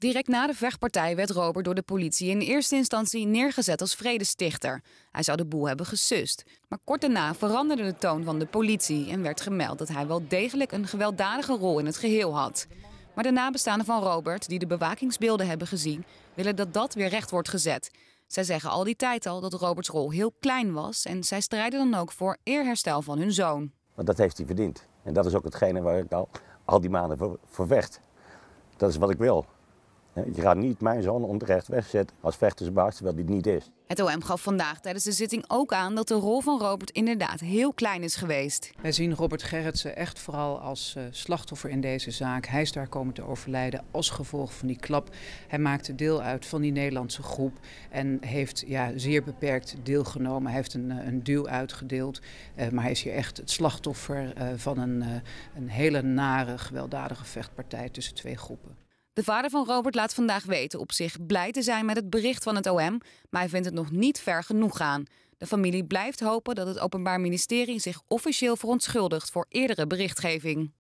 Direct na de vechtpartij werd Robert door de politie in eerste instantie neergezet als vredestichter. Hij zou de boel hebben gesust. Maar kort daarna veranderde de toon van de politie en werd gemeld dat hij wel degelijk een gewelddadige rol in het geheel had. Maar de nabestaanden van Robert, die de bewakingsbeelden hebben gezien, willen dat dat weer recht wordt gezet. Zij zeggen al die tijd al dat Roberts rol heel klein was en zij strijden dan ook voor eerherstel van hun zoon. Want dat heeft hij verdiend. En dat is ook hetgene waar ik al, al die maanden voor, voor vecht. Dat is wat ik wil. Je gaat niet mijn zoon onterecht wegzetten als vechtersbaas, terwijl dit niet is. Het OM gaf vandaag tijdens de zitting ook aan dat de rol van Robert inderdaad heel klein is geweest. Wij zien Robert Gerritsen echt vooral als eh, slachtoffer in deze zaak. Hij is daar komen te overlijden als gevolg van die klap. Hij maakte deel uit van die Nederlandse groep en heeft ja, zeer beperkt deelgenomen. Hij heeft een, eh, een duw uitgedeeld, eh, maar hij is hier echt het slachtoffer van een, een hele nare gewelddadige vechtpartij tussen twee groepen. De vader van Robert laat vandaag weten op zich blij te zijn met het bericht van het OM, maar hij vindt het nog niet ver genoeg gaan. De familie blijft hopen dat het Openbaar Ministerie zich officieel verontschuldigt voor eerdere berichtgeving.